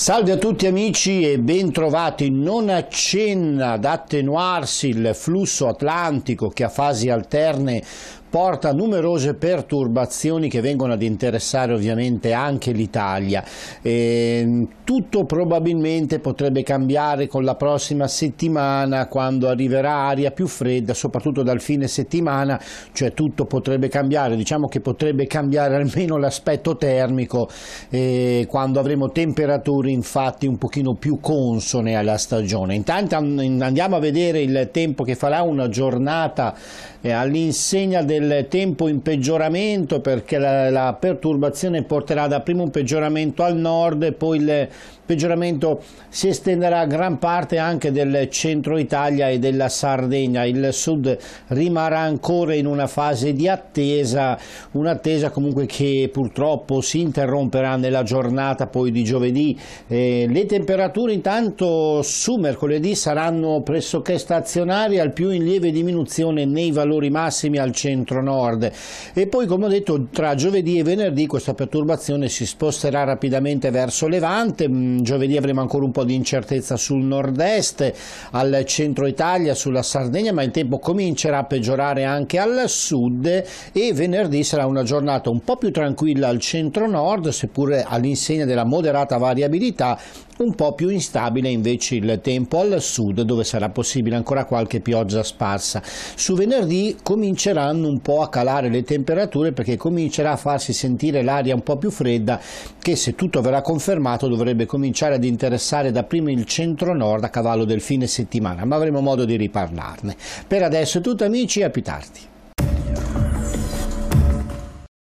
Salve a tutti amici e bentrovati. Non accenna ad attenuarsi il flusso atlantico che a fasi alterne porta numerose perturbazioni che vengono ad interessare ovviamente anche l'Italia. Ehm, tutto probabilmente potrebbe cambiare con la prossima settimana quando arriverà aria più fredda, soprattutto dal fine settimana, cioè tutto potrebbe cambiare, diciamo che potrebbe cambiare almeno l'aspetto termico eh, quando avremo temperature infatti un pochino più consone alla stagione. Intanto andiamo a vedere il tempo che farà una giornata eh, all'insegna del del tempo in peggioramento perché la, la perturbazione porterà dapprima un peggioramento al nord e poi il peggioramento si estenderà a gran parte anche del centro Italia e della Sardegna. Il sud rimarrà ancora in una fase di attesa, un'attesa comunque che purtroppo si interromperà nella giornata poi di giovedì. Eh, le temperature intanto su mercoledì saranno pressoché stazionarie, al più in lieve diminuzione nei valori massimi al centro centro nord e poi come ho detto tra giovedì e venerdì questa perturbazione si sposterà rapidamente verso levante, mm, giovedì avremo ancora un po' di incertezza sul nord-est, al centro Italia, sulla Sardegna, ma il tempo comincerà a peggiorare anche al sud e venerdì sarà una giornata un po' più tranquilla al centro nord, seppure all'insegna della moderata variabilità, un po' più instabile invece il tempo al sud dove sarà possibile ancora qualche pioggia sparsa. Su venerdì cominceranno un po' a calare le temperature perché comincerà a farsi sentire l'aria un po' più fredda che se tutto verrà confermato dovrebbe cominciare ad interessare dapprima il centro-nord a cavallo del fine settimana, ma avremo modo di riparlarne. Per adesso è tutto amici e a più tardi.